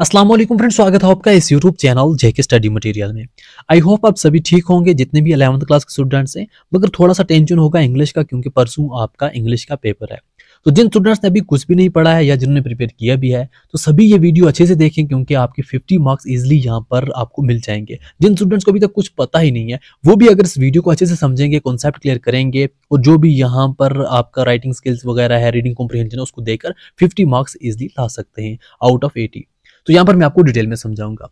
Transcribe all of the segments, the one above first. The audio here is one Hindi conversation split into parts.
असलम फ्रेंड स्वागत है आपका इस YouTube channel JK study material में आई होप आप सभी ठीक होंगे जितने भी अलेवंथ क्लास के स्टूडेंट्स हैं मगर थोड़ा सा टेंशन होगा इंग्लिश का क्योंकि परसों आपका इंग्लिश का पेपर है तो जिन स्टूडेंट्स ने अभी कुछ भी नहीं पढ़ा है या जिन्होंने प्रिपेयर किया भी है तो सभी ये वीडियो अच्छे से देखें क्योंकि आपके 50 मार्क्स इजिली यहाँ पर आपको मिल जाएंगे जिन स्टूडेंट्स को अभी तक कुछ पता ही नहीं है वो भी अगर इस वीडियो को अच्छे से समझेंगे कॉन्सेप्ट क्लियर करेंगे और जो भी यहाँ पर आपका राइटिंग स्किल्स वगैरह है रीडिंग कॉम्प्रीहेंशन उसको देकर फिफ्टी मार्क्स इजिली ला सकते हैं आउट ऑफ एटी तो यहाँ पर मैं आपको डिटेल में समझाऊंगा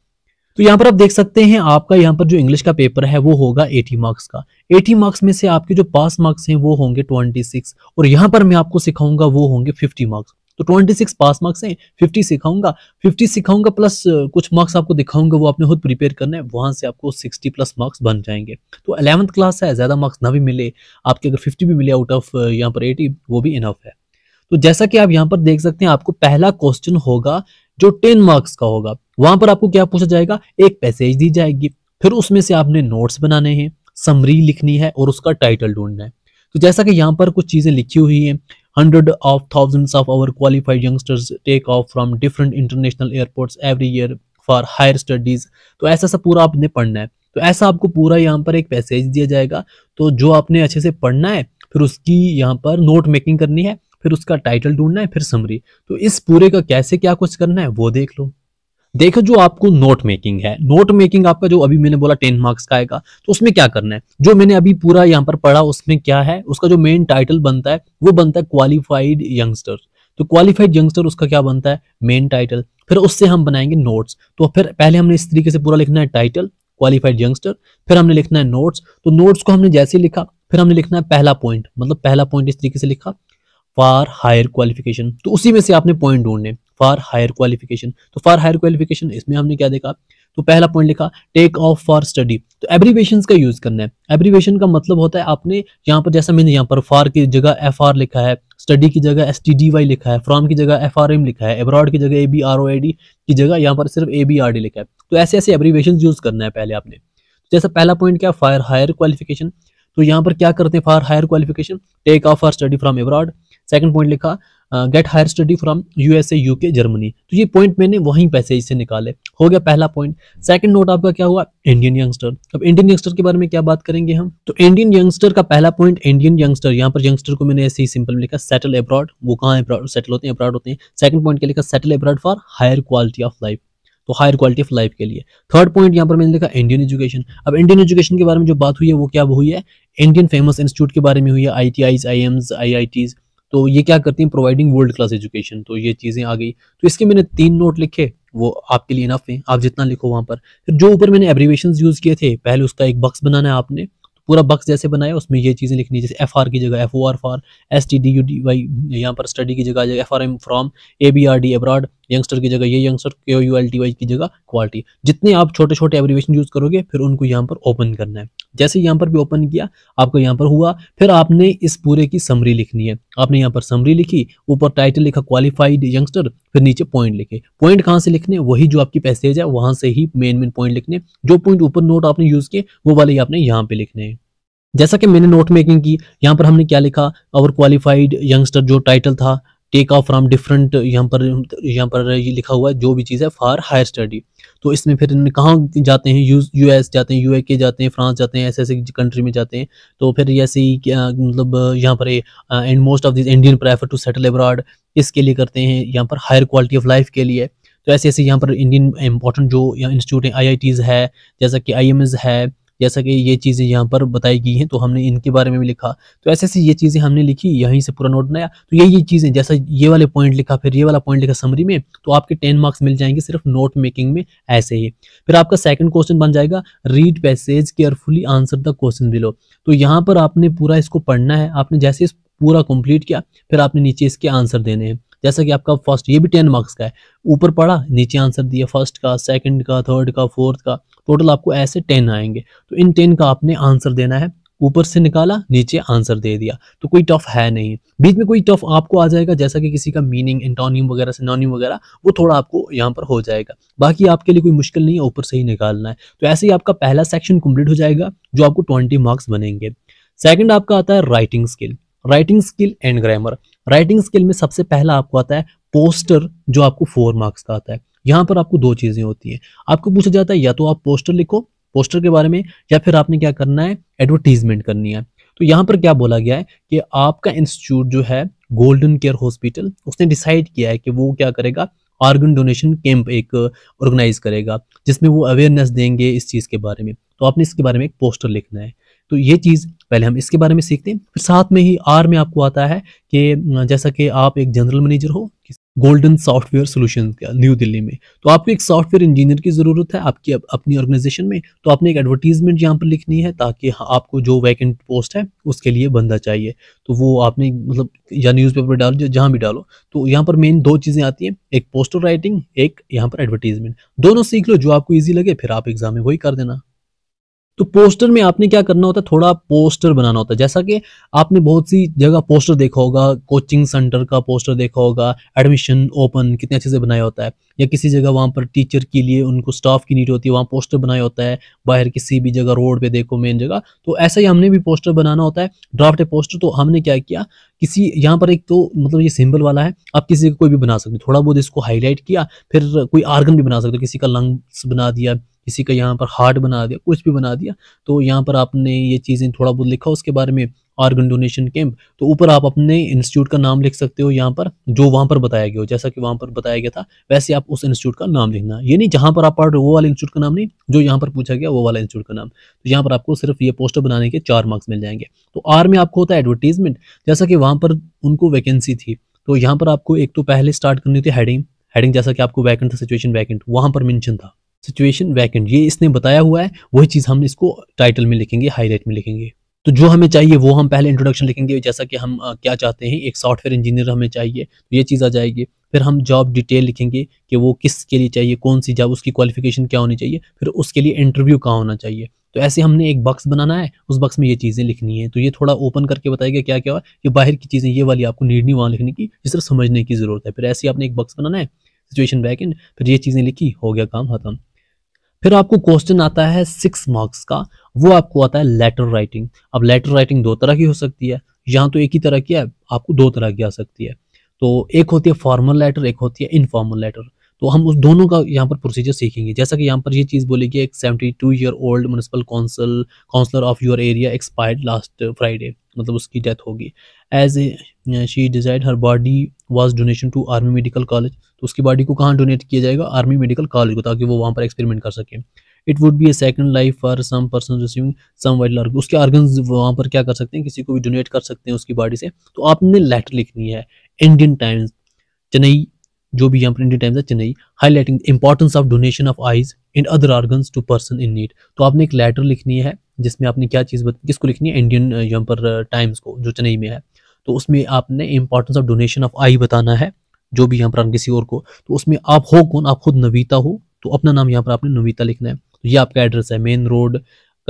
तो यहाँ पर आप देख सकते हैं आपका यहाँ पर जो इंग्लिश का पेपर है वो होगा 80 मार्क्स का 80 मार्क्स में से आपके जो पास मार्क्स हैं वो होंगे 26 और यहाँ पर मैं आपको सिखाऊंगा वो होंगे 50 मार्क्स तो 26 पास मार्क्स हैं 50 सिखाऊंगा 50 सिखाऊंगा प्लस कुछ मार्क्स आपको दिखाऊंगा वो आपने खुद प्रिपेयर करना है वहां से आपको 60 प्लस मार्क्स बन जाएंगे तो अलेवंथ क्लास है ज़्यादा मार्क्स ना भी मिले आपके अगर फिफ्टी भी मिले आउट ऑफ यहाँ पर एटी वो भी इनफ है तो जैसा कि आप यहाँ पर देख सकते हैं आपको पहला क्वेश्चन होगा जो टेन मार्क्स का होगा वहां पर आपको क्या पूछा जाएगा एक पैसेज दी जाएगी फिर उसमें से आपने नोट्स बनाने हैं समरी लिखनी है और उसका टाइटल ढूंढना है तो जैसा कि यहाँ पर कुछ चीज़ें लिखी हुई हैं hundred of thousands of our qualified youngsters take off from different international airport every year for higher studies तो ऐसा सा पूरा आपने पढ़ना है तो ऐसा आपको पूरा यहाँ पर एक पैसेज दिया जाएगा तो जो आपने अच्छे से पढ़ना है फिर उसकी यहाँ पर नोट मेकिंग करनी है फिर उसका टाइटल ढूंढना है फिर समरी तो इस पूरे का कैसे क्या कुछ करना है वो देख लो देखो जो आपको नोट मेकिंग है नोट मेकिंग आपका जो अभी मैंने बोला टेन मार्क्स का आएगा तो उसमें क्या करना है जो मैंने अभी पूरा यहाँ पर पढ़ा उसमें क्या है उसका जो मेन टाइटल बनता है वो बनता है क्वालिफाइड यंगस्टर तो क्वालिफाइड यंगस्टर उसका क्या बनता है मेन टाइटल फिर उससे हम बनाएंगे नोट्स तो फिर पहले हमने इस तरीके से पूरा लिखना है टाइटल क्वालिफाइड यंगस्टर फिर हमने लिखना है नोट्स तो नोट्स को हमने जैसे लिखा फिर हमने लिखना है पहला पॉइंट मतलब पहला पॉइंट इस तरीके से लिखा फार हायर क्वालिफिकेशन तो उसी में से आपने पॉइंट ढूंढने फार हायर क्वालिफिकेशन तो फार हायर क्वालिफिकेशन इसमें हमने क्या देखा तो पहला पॉइंट लिखा टेक ऑफ फॉर स्टडी तो एब्रीवेशन का यूज करना है एब्रीवेशन का मतलब होता है आपने यहाँ पर जैसा मैंने यहाँ पर फार की जगह एफ आर लिखा है स्टडी की जगह एस टी डी वाई लिखा है फ्रॉम की जगह एफ आर एम लिखा है एब्रॉड की जगह A B R O I D की जगह यहाँ पर सिर्फ ए बी आर डी लिखा है तो ऐसे ऐसे एब्रीवेशन यूज करना है पहले आपने जैसा पहला पॉइंट क्या फायर हायर क्वालिफिकेशन तो यहाँ पर क्या करते हैं for higher qualification take off for study from abroad second point लिखा get higher study from USA UK Germany तो ये पॉइंट मैंने वहीं पैसे से निकाले हो गया पहला पॉइंट सेकंड नोट आपका क्या हुआ इंडियन यंगस्टर अब इंडियन यंगस्टर के बारे में क्या बात करेंगे हम तो इंडियन यंगस्टर का पहला पॉइंट इंडियन यंगस्टर यहाँ पर यंगस्टर को मैंने ऐसे ही सिंपल लिखा सेटल एब्रॉड वो कहाँ सेटल होते हैं अब्रॉड होते हैं सेकंड पॉइंट क्या लिखा settle abroad for higher quality of life तो हायर क्वालिटी ऑफ लाइफ के लिए थर्ड पॉइंट यहाँ पर मैंने लिखा इंडियन एजुकेशन अब इंडियन एजुकेशन के बारे में जो बात हुई है वो क्या हुई है इंडियन फेमस इंस्टीट्यूट के बारे में हुई है I T Is I Ms I I Ts तो ये क्या करती है प्रोवाइडिंग वर्ल्ड क्लास एजुकेशन तो ये चीज़ें आ गई तो इसके मैंने तीन नोट लिखे वो आपके लिए इनफ है आप जितना लिखो वहाँ पर फिर जो ऊपर मैंने एब्रीवेशन यूज़ किए थे पहले उसका एक बक्स बनाना है आपने तो पूरा बक्स जैसे बनाया उसमें ये चीज़ें लिखनी जैसे एफ आर की जगह F O R for S T D U D Y यहाँ पर स्टडी की जगह F R M from A B R D abroad youngster की जगह ये यंगस्टर के यू एल टी वाई की जगह क्वालिटी जितने आप छोटे छोटे एवरीवेशन यूज़ करोगे फिर उनको यहाँ पर ओपन करना है जैसे यहाँ पर भी ओपन किया आपको यहाँ पर हुआ फिर आपने इस पूरे की समरी लिखनी है आपने यहाँ पर समरी लिखी ऊपर टाइटल लिखा क्वालिफाइड यंगस्टर फिर नीचे पॉइंट लिखे पॉइंट कहाँ से लिखने वही जो आपकी पैसेज है वहाँ से ही मेन मेन पॉइंट लिखने जो पॉइंट ऊपर नोट आपने यूज़ किए वो वाले आपने यहाँ पे लिखने हैं जैसा कि मैंने नोट मेकिंग की यहाँ पर हमने क्या लिखा और क्वालिफाइड यंगस्टर जो टाइटल था टेक ऑफ फ्राम डिफरेंट यहाँ पर यहाँ पर ये लिखा हुआ है जो भी चीज़ है फॉर हायर स्टडी तो इसमें फिर इन्होंने कहाँ जाते हैं यू एस जाते हैं यू के जाते हैं फ्रांस जाते हैं ऐसे ऐसे कंट्री में जाते हैं तो फिर ऐसे ही मतलब यहाँ पर and most of this Indian prefer to settle abroad इसके लिए करते हैं यहाँ पर हायर क्वालिटी ऑफ लाइफ के लिए तो ऐसे ऐसे यहाँ पर इंडियन इंपॉर्टेंट जो इंस्टीट्यूट हैं आई है जैसा कि आई है जैसा कि ये चीज़ें यहाँ पर बताई गई हैं तो हमने इनके बारे में भी लिखा तो ऐसे ऐसे ये चीज़ें हमने लिखी यहीं से पूरा नोट बनाया तो ये ये चीज़ें जैसा ये वाले पॉइंट लिखा फिर ये वाला पॉइंट लिखा समरी में तो आपके टेन मार्क्स मिल जाएंगे सिर्फ नोट मेकिंग में ऐसे ही फिर आपका सेकंड क्वेश्चन बन जाएगा read passage carefully answer the question below तो यहाँ पर आपने पूरा इसको पढ़ना है आपने जैसे इस पूरा कंप्लीट किया फिर आपने नीचे इसके आंसर देने हैं जैसा कि आपका फर्स्ट ये भी टेन मार्क्स का है ऊपर पढ़ा नीचे आंसर दिया फर्स्ट का सेकंड का थर्ड का फोर्थ का टोटल आपको ऐसे टेन आएंगे तो इन टेन का आपने आंसर देना है ऊपर से निकाला नीचे आंसर दे दिया तो कोई टफ है नहीं बीच में कोई टफ आपको आ जाएगा जैसा कि किसी का मीनिंग एंटोनियम वगैरह सिनोनियम वगैरह वो थोड़ा आपको यहाँ पर हो जाएगा बाकी आपके लिए कोई मुश्किल नहीं है ऊपर से ही निकालना है तो ऐसे ही आपका पहला सेक्शन कंप्लीट हो जाएगा जो आपको ट्वेंटी मार्क्स बनेंगे सेकेंड आपका आता है writing skill writing skill and grammar writing skill में सबसे पहला आपको आता है पोस्टर जो आपको फोर मार्क्स का आता है यहाँ पर आपको दो चीज़ें होती हैं आपको पूछा जाता है या तो आप पोस्टर लिखो पोस्टर के बारे में या फिर आपने क्या करना है एडवर्टीजमेंट करनी है तो यहाँ पर क्या बोला गया है कि आपका इंस्टीट्यूट जो है गोल्डन केयर हॉस्पिटल उसने डिसाइड किया है कि वो क्या करेगा ऑर्गन डोनेशन कैंप एक ऑर्गेनाइज करेगा जिसमें वो अवेयरनेस देंगे इस चीज़ के बारे में तो आपने इसके बारे में एक पोस्टर लिखना है तो ये चीज़ पहले हम इसके बारे में सीखते हैं फिर साथ में ही आर में आपको आता है कि जैसा कि आप एक जनरल मैनेजर हो गोल्डन सॉफ्टवेयर सोल्यूशन का न्यू दिल्ली में तो आपको एक सॉफ्टवेयर इंजीनियर की ज़रूरत है आपकी अप, अपनी ऑर्गेनाइजेशन में तो आपने एक एडवर्टीजमेंट यहाँ पर लिखनी है ताकि हाँ, आपको जो वैकेंट पोस्ट है उसके लिए बंदा चाहिए तो वो आपने मतलब या न्यूज़पेपर डालो जहाँ भी डालो तो यहाँ पर मेन दो चीज़ें आती हैं एक पोस्टर राइटिंग एक यहाँ पर एडवर्टीजमेंट दोनों सीख लो जो आपको ईजी लगे फिर आप एग्जाम में वही कर देना तो पोस्टर में आपने क्या करना होता है थोड़ा पोस्टर बनाना होता है जैसा कि आपने बहुत सी जगह पोस्टर देखा होगा कोचिंग सेंटर का पोस्टर देखा होगा एडमिशन ओपन कितने अच्छे से बनाया होता है या किसी जगह वहाँ पर टीचर के लिए उनको स्टाफ की नीड होती है वहाँ पोस्टर बनाया होता है बाहर किसी भी जगह रोड पे देखो मेन जगह तो ऐसा ही हमने भी पोस्टर बनाना होता है ड्राफ्ट पोस्टर तो हमने क्या किया किसी यहाँ पर एक तो मतलब ये सिंबल वाला है आप किसी का कोई भी बना सकते हो थोड़ा बहुत इसको हाईलाइट किया फिर कोई आर्गन भी बना सकते हो किसी का लंग्स बना दिया किसी का यहाँ पर हार्ट बना दिया कुछ भी बना दिया तो यहाँ पर आपने ये चीज़ें थोड़ा बहुत लिखा उसके बारे में ऑर्गन डोनेशन कैंप तो ऊपर आप अपने इंस्टीट्यूट का नाम लिख सकते हो यहाँ पर जो वहाँ पर बताया गया हो जैसा कि वहाँ पर बताया गया था वैसे आप उस इंस्टीट्यूट का नाम लिखना ये नहीं जहाँ पर आप पढ़ रहे हो वो वाले इंस्टीट्यूट का नाम नहीं जो यहाँ पर पूछा गया वो वाला इंस्टीट्यूट का नाम तो यहाँ पर आपको सिर्फ ये पोस्टर बनाने के चार मार्क्स मिल जाएंगे तो आर में आपको होता है एडवर्टीजमेंट जैसा कि वहाँ पर उनको वैकेंसी थी तो यहाँ पर आपको एक तो पहले स्टार्ट करनी होती है हेडिंग जैसा कि आपको वैकेंट था सिचुएशन वैकेंट वहाँ पर मैंशन था सिचुएशन वैकेंट ये इसने बताया हुआ है वही चीज़ हम इसको टाइटल में लिखेंगे हाईलाइट में लिखेंगे तो जो हमें चाहिए वो हम पहले इंट्रोडक्शन लिखेंगे जैसा कि हम क्या चाहते हैं एक सॉफ्टवेयर इंजीनियर हमें चाहिए तो ये चीज़ आ जाएगी फिर हम जॉब डिटेल लिखेंगे कि वो किस के लिए चाहिए कौन सी जॉब उसकी क्वालिफिकेशन क्या होनी चाहिए फिर उसके लिए इंटरव्यू कहाँ होना चाहिए तो ऐसे हमने एक बक्स बनाना है उस बक्स में ये चीज़ें लिखनी है तो ये थोड़ा ओपन करके बताएगा क्या क्या ये बाहर की चीज़ें ये वाली आपको नीड नहीं वहाँ लिखने की जिस तरह समझने की ज़रूरत है फिर ऐसे आपने एक बक्स बनाना है सिचुएशन बैक एंड फिर ये चीज़ें लिखी हो गया काम खत्म फिर आपको क्वेश्चन आता है सिक्स मार्क्स का वो आपको आता है लेटर राइटिंग अब लेटर राइटिंग दो तरह की हो सकती है यहाँ तो एक ही तरह की है आपको दो तरह की आ सकती है तो एक होती है फॉर्मल लेटर एक होती है इनफॉर्मल लेटर तो हम उस दोनों का यहाँ पर प्रोसीजर सीखेंगे जैसा कि यहाँ पर ये यह चीज़ बोलेगी एक seventy two year old municipal council councillor of your area expired last Friday मतलब उसकी डेथ होगी as she desired her body was donation to Army Medical College तो उसकी बॉडी को कहाँ डोनेट किया जाएगा आर्मी मेडिकल कॉलेज को ताकि वो वहाँ पर एक्सपेरिमेंट कर सकें it would be a second life for some person receiving some वाइल्ड ऑर्गन उसके ऑर्गन वहाँ पर क्या कर सकते हैं किसी को भी डोनेट कर सकते हैं उसकी बॉडी से तो आपने लेटर लिखनी है इंडियन टाइम्स चेन्नई जो भी यहाँ पर इंडियन टाइम्स है Chennai highlighting importance of donation of eyes in other organ to person in need तो आपने एक लेटर लिखनी है जिसमें आपने क्या चीज़ किसको लिखनी है इंडियन यहाँ पर टाइम्स को जो चेन्नई में है तो उसमें आपने importance of donation of eye बताना है जो भी यहाँ पर किसी और को तो उसमें आप हो कौन आप खुद नवीता हो तो अपना नाम यहाँ पर आपने नवीता लिखना है तो ये आपका एड्रेस है मेन रोड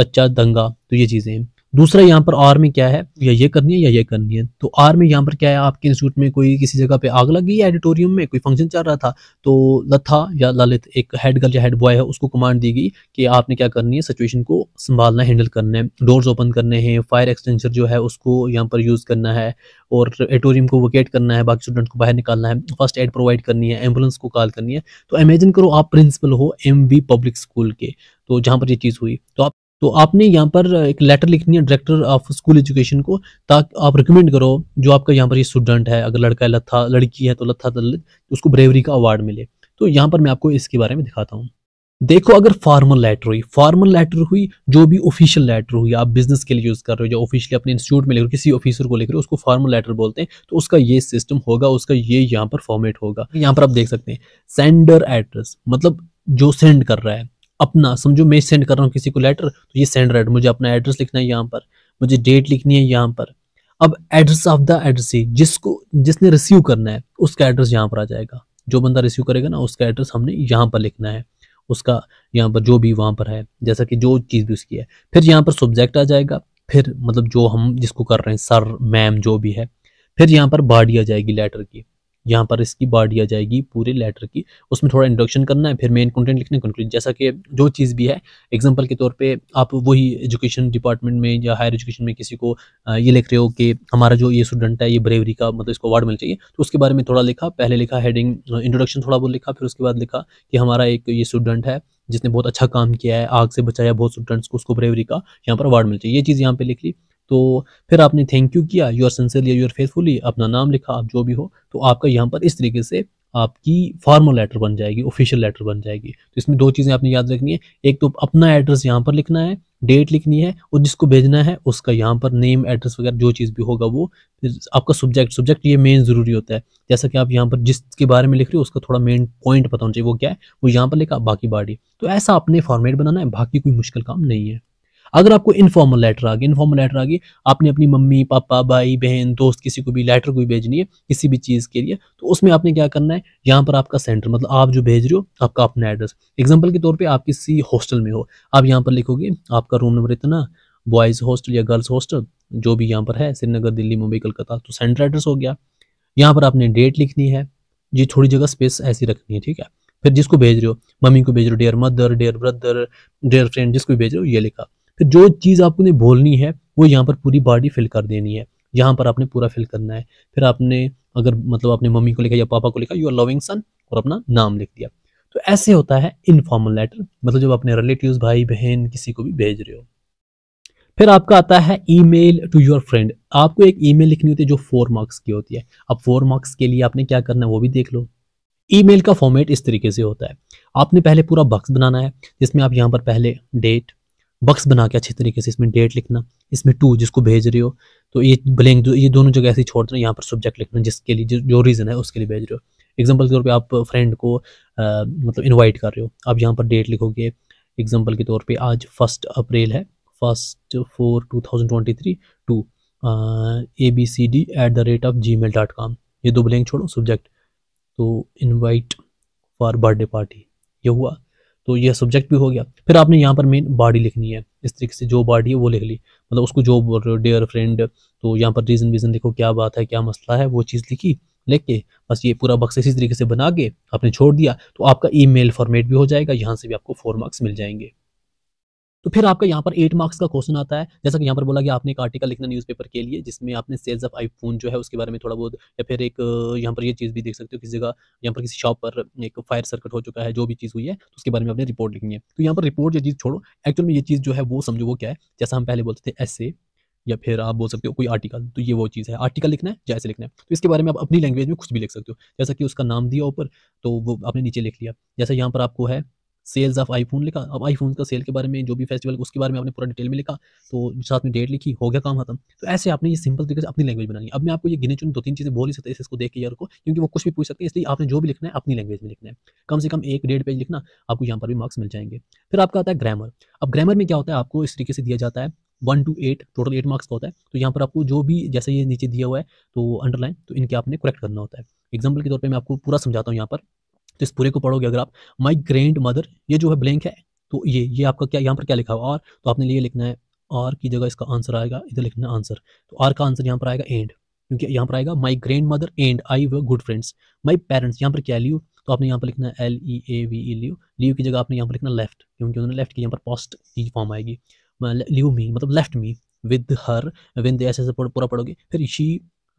कच्चा दंगा तो ये चीज़ें हैं दूसरा यहाँ पर आर में क्या है या ये करनी है या ये करनी है तो आर में यहाँ पर क्या है आपके इंस्टीट्यूट में कोई किसी जगह पे आग लग गई है एडिटोरियम में कोई फंक्शन चल रहा था तो लथा या ललित एक हेड गर्ल या हेड बॉय है उसको कमांड दी गई कि आपने क्या करनी है सिचुएशन को संभालना हैंडल करना है डोर्स ओपन करने हैं फायर एक्सटेंशन जो है उसको यहाँ पर यूज़ करना है और एडिटोरियम को वोकेट करना है बाकी स्टूडेंट को बाहर निकालना है फर्स्ट एड प्रोवाइड करनी है एम्बुलेंस को कॉल करनी है तो इमेजिन करो आप प्रिंसिपल हो एम पब्लिक स्कूल के तो जहाँ पर ये चीज़ हुई तो आप तो आपने यहाँ पर एक लेटर लिखनी है डायरेक्टर ऑफ स्कूल एजुकेशन को ताकि आप रिकमेंड करो जो आपका यहाँ पर ये स्टूडेंट है अगर लड़का है लथा लड़की है तो लत्था दलित तो उसको ब्रेवरी का अवार्ड मिले तो यहाँ पर मैं आपको इसके बारे में दिखाता हूँ देखो अगर फॉर्मल लेटर हुई फॉर्मल लेटर हुई जो भी ऑफिशियल लेटर हुई आप बिजनेस के लिए यूज़ कर रहे हो या ऑफिशियली अपने इंस्टीट्यूट में लेकर किसी ऑफिसर को लेकर उसको फॉर्मल लेटर बोलते हैं तो उसका ये सिस्टम होगा उसका ये यहाँ पर फॉर्मेट होगा यहाँ पर आप देख सकते हैं सेंडर एड्रेस मतलब जो सेंड कर रहा है अपना समझो मैं सेंड कर रहा हूँ किसी को लेटर तो ये सेंड राइट मुझे अपना एड्रेस लिखना है यहाँ पर मुझे डेट लिखनी है यहाँ पर अब एड्रेस ऑफ द एड्रेस जिसको जिसने रिसीव करना है उसका एड्रेस यहाँ पर आ जाएगा जो बंदा रिसीव करेगा ना उसका एड्रेस हमने यहाँ पर लिखना है उसका यहाँ पर जो भी वहाँ पर है जैसा कि जो चीज़ भी उसकी है फिर यहाँ पर सब्जेक्ट आ जाएगा फिर मतलब जो हम जिसको कर रहे हैं सर मैम जो भी है फिर यहाँ पर बाडी आ जाएगी लेटर की यहाँ पर इसकी बार दिया जाएगी पूरे लेटर की उसमें थोड़ा इंट्रोडक्शन करना है फिर मेन कंटेंट लिखना कंक्लूजन जैसा कि जो चीज़ भी है एग्जाम्पल के तौर पर आप वही एजुकेशन डिपार्टमेंट में या हायर एजुकेशन में किसी को ये लिख रहे हो कि हमारा जो ये स्टूडेंट है ये ब्रेवरी का मतलब इसको अवार्ड मिलना चाहिए तो उसके बारे में थोड़ा लिखा पहले लिखा हेडिंग इंट्रोडक्शन थोड़ा बहुत लिखा फिर उसके बाद लिखा कि हमारा एक ये स्टूडेंट है जिसने बहुत अच्छा काम किया है आग से बचाया बहुत स्टूडेंट्स को उसको ब्रेवरी का यहाँ पर अवार्ड मिल चाहिए ये चीज़ यहाँ पे लिख ली तो फिर आपने थैंक यू किया यूर यू आर फेथफुली अपना नाम लिखा आप जो भी हो तो आपका यहाँ पर इस तरीके से आपकी फॉर्मल लेटर बन जाएगी ऑफिशियल लेटर बन जाएगी तो इसमें दो चीज़ें आपने याद रखनी है एक तो अपना एड्रेस यहाँ पर लिखना है डेट लिखनी है और जिसको भेजना है उसका यहाँ पर नेम एड्रेस वगैरह जो चीज़ भी होगा वो फिर आपका सब्जेक्ट सब्जेक्ट ये मेन ज़रूरी होता है जैसा कि आप यहाँ पर जिसके बारे में लिख रहे हो उसका थोड़ा मेन पॉइंट पता होना चाहिए वो क्या है वो यहाँ पर लिखा बाकी बाड़ी तो ऐसा आपने फॉर्मेट बनाना है बाकी कोई मुश्किल काम नहीं है अगर आपको इनफॉर्मल लेटर आ गया इनफॉर्मल लेटर आ गई आपने अपनी मम्मी पापा भाई बहन दोस्त किसी को भी लेटर कोई भेजनी है किसी भी चीज़ के लिए तो उसमें आपने क्या करना है यहाँ पर आपका सेंटर मतलब आप जो भेज रहे हो आपका अपना एड्रेस एग्जाम्पल के तौर पर आप किसी हॉस्टल में हो आप यहाँ पर लिखोगे आपका रूम नंबर इतना बॉयज़ हॉस्टल या गर्ल्स हॉस्टल जो भी यहाँ पर है श्रीनगर दिल्ली मुंबई कलकत्ता तो सेंटर एड्रेस हो गया यहाँ पर आपने डेट लिखनी है ये थोड़ी जगह स्पेस ऐसी रखनी है ठीक है फिर जिसको भेज रहे हो मम्मी को भेज रहे हो dear mother dear brother dear friend जिसको भी भेज रहे हो ये लिखा फिर तो जो चीज़ आपने बोलनी है वो यहाँ पर पूरी बॉडी फिल कर देनी है यहाँ पर आपने पूरा फिल करना है फिर आपने अगर मतलब अपने मम्मी को लिखा या पापा को लिखा यू आर लविंग सन और अपना नाम लिख दिया तो ऐसे होता है इनफॉर्मल लेटर मतलब जब अपने रिलेटिव्स भाई बहन किसी को भी भेज रहे हो फिर आपका आता है ईमेल टू योर फ्रेंड आपको एक ईमेल लिखनी होती है जो फोर मार्क्स की होती है अब फोर मार्क्स के लिए आपने क्या करना है वो भी देख लो ईमेल का फॉर्मेट इस तरीके से होता है आपने पहले पूरा बक्स बनाना है जिसमें आप यहाँ पर पहले डेट बक्स बना के अच्छे तरीके से इसमें डेट लिखना इसमें टू जिसको भेज रहे हो तो ये ब्लैंक ये दोनों जगह ऐसे छोड़ देना यहाँ पर सब्जेक्ट लिखना जिसके लिए जो रीज़न है उसके लिए भेज रहे हो एग्जाम्पल के तौर पर आप फ्रेंड को आ, मतलब इन्वाइट कर रहे हो आप यहाँ पर डेट लिखोगे एग्जाम्पल के तौर पर आज फर्स्ट अप्रैल है first four two thousand twenty three to A B C D at the rate of Gmail dot com ये दो ब्लैंक छोड़ो सब्जेक्ट तो इन्वाइट फॉर बर्थडे पार्टी ये हुआ तो यह सब्जेक्ट भी हो गया फिर आपने यहाँ पर मेन बॉडी लिखनी है इस तरीके से जो बॉडी है वो लिख ली मतलब उसको रहे हो डेयर फ्रेंड तो यहाँ पर रीज़न वीज़न देखो क्या बात है क्या मसला है वो चीज़ लिखी लिख के बस ये पूरा बक्स इसी तरीके से बना के आपने छोड़ दिया तो आपका ई फॉर्मेट भी हो जाएगा यहाँ से भी आपको फोर मार्क्स मिल जाएंगे तो फिर आपका यहाँ पर एट मार्क्स का क्वेश्चन आता है जैसा कि यहाँ पर बोला गया आपने एक आर्टिकल लिखना न्यूज़पेपर के लिए जिसमें आपने सेल्स ऑफ आईफोन जो है उसके बारे में थोड़ा बहुत या फिर एक यहाँ पर ये चीज़ भी देख सकते हो किसी जगह यहाँ पर किसी शॉप पर एक फायर सर्किट हो चुका है जो भी चीज़ हुई है तो उसके बारे में आपने रिपोर्ट लिखनी है तो यहाँ पर रिपोर्ट या चीज़ छोड़ो एक्चुअल में ये चीज़ जो है वो समझो वो क्या है जैसा हम पहले बोलते थे एस या फिर आप बोल सकते हो कोई आर्टिकल तो ये वो चीज़ है आर्टिकल लिखना है जैसे लिखना है तो इसके बारे में आप अपनी लैंग्वेज में कुछ भी लिख सकते हो जैसा कि उसका नाम दिया ऊपर तो वो आपने नीचे लिख लिया जैसे यहाँ पर आपको है सेल्स ऑफ आईफोन लिखा अब आईफोन का सेल के बारे में जो भी फेस्टिवल उसके बारे में आपने पूरा डिटेल में लिखा तो साथ में डेट लिखी हो गया काम खत्म तो ऐसे आपने ये सिंपल तरीके से अपनी लैंग्वेज बनानी अब मैं आपको ये गिने चुने दो तीन चीज़ें बोल ही सकते हैं इसको देख के यार को क्योंकि वो कुछ भी पूछ सकते हैं इसलिए आपने जो भी लिखना है अपनी लैंग्वेज में लिखना है कम से कम एक डेढ़ पेज लिखना आपको यहाँ पर भी मार्क्स मिल जाएंगे फिर आपका आता है ग्रामर अब ग्रामर में क्या होता है आपको इस तरीके से दिया जाता है one two eight total eight marks का होता है तो यहाँ पर आपको जो भी जैसे ये नीचे दिया हुआ है तो अंडरलाइन तो इनके आपने करेक्ट करना होता है एग्जाम्पल के तौर पर मैं आपको पूरा समझाता हूँ यहाँ पर तो इस पूरे को पढ़ोगे अगर आप माई ग्रैंड मदर ये जो है ब्लैंक है तो ये ये आपका क्या यहाँ पर क्या लिखा हुआ और तो आपने लिए लिखना है आर की जगह इसका आंसर आएगा इधर लिखना आंसर तो आर का आंसर यहाँ पर आएगा एंड क्योंकि यहाँ पर आएगा my grandmother and I was good friends my parents यहाँ पर क्या लियो तो आपने यहाँ पर लिखना है L E A V E लियो लियो की जगह आपने यहाँ पर लिखना लेफ्ट क्योंकि उन्होंने लेफ्ट की यहाँ पर पॉस्ट की फॉर्म आएगी लियो मी मतलब left me with her with ऐसे ऐसे पूरा पढ़ोगे फिर शी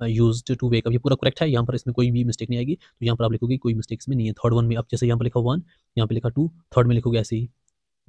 यूज टू वेकअप ये पूरा करेक्ट है यहाँ पर इसमें कोई भी मिस्टेक नहीं आएगी तो यहाँ पर आप लिखोगे कोई मिस्टेक इसमें नहीं है थर्ड वन में अब जैसे यहाँ पर लिखा वन यहाँ पर लिखा टू थर्ड में लिखोगे ऐसे ही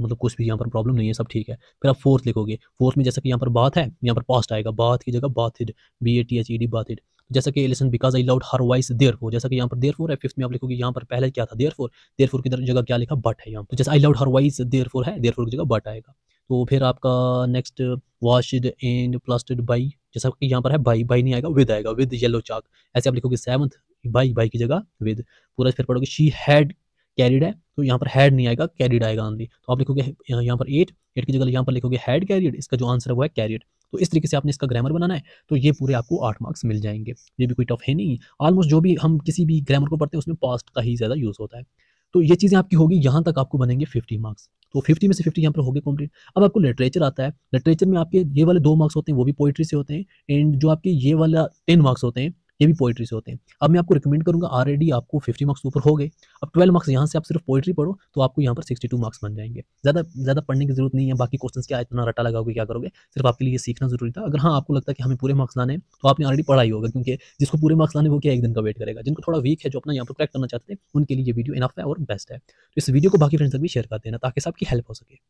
मतलब कुछ भी यहाँ पर प्रॉब्लम नहीं है सब ठीक है फिर आप फोर्थ लिखोगे फोर्थ में जैसा कि यहाँ पर बात है यहाँ पर पास्ट आएगा बात की जगह bathed B A T H E D bathed जैसा कि listen because I love her voice therefore जैसा कि यहाँ पर देर फोर है फिफ्थ में आप लिखोगे यहाँ पर पहले क्या था देर फोर देर फोर की जगह क्या लिखा बट है यहाँ पर तो जैसे I love her voice therefore है देर फोर की जगह बट आएगा तो फिर आपका next washed and plus by जैसा कि यहाँ पर है बाई बाई नहीं आएगा विद आएगा विद येलो चाक ऐसे आप लिखोगे सेवंथ बाई बाई की जगह विद पूरा फिर पढ़ोगे शी हैड कैरिड है तो यहाँ पर हैड नहीं आएगा कैरिड आएगा आंधी तो आप लिखोगे यहाँ पर एट एट की जगह यहाँ पर लिखोगे हैड कैरियड इसका जो आंसर है वो है कैरियड तो इस तरीके से आपने इसका ग्रामर बनाना है तो ये पूरे आपको आठ मार्क्स मिल जाएंगे ये भी कोई टफ है नहीं ऑलमोस्ट जो भी हम किसी भी ग्रामर को पढ़ते हैं उसमें पास्ट का ही ज़्यादा यूज़ होता है तो ये चीज़ें आपकी होगी यहाँ तक आपको बनेंगे फिफ्टी मार्क्स तो फिफ्टी में से फिफ्टी यहाँ पर होगी कम्प्लीट अब आपको लिटरेचर आता है लिटरेचर में आपके ये वाले दो मार्क्स होते हैं वो भी पोइट्री से होते हैं एंड जो आपके ये वाला टेन मार्क्स होते हैं ये भी पोइट्री से होते हैं अब मैं आपको रिकमेंड करूँगा ऑलरेडी आपको फिफ्टी मार्क्स ऊपर हो गए अब ट्वेल्व मार्क्स यहाँ से आप सिर्फ पोइट्री पढ़ो तो आपको यहाँ पर सिक्सटी टू मार्क्स बन जाएंगे ज़्यादा ज़्यादा पढ़ने की जरूरत नहीं है बाकी क्वेश्चन क्या इतना रटा लगाओगे क्या करोगे सिर्फ आपके लिए सीखना जरूरी था अगर हाँ आपको लगता है कि हमें पूरे मार्क्स लाने तो आपने ऑलरेडी पढ़ाई होगा क्योंकि जिसको पूरे मार्क्स लाने वो क्या एक दिन का वेट करेगा जिनको थोड़ा वीक है जो अपना यहाँ पर क्रैक करना चाहते हैं उनके लिए वीडियो इनफ है और बेस्ट है तो इस वीडियो को बाकी फ्रेंड्स तक भी शेयर कर देना ताकि सबकी हेल्प हो सके